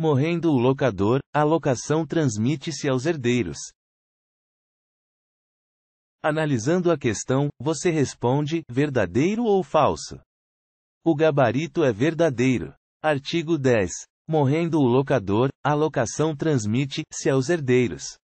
Morrendo o locador, a locação transmite-se aos herdeiros. Analisando a questão, você responde: verdadeiro ou falso? O gabarito é verdadeiro. Artigo 10. Morrendo o locador, a locação transmite-se aos herdeiros.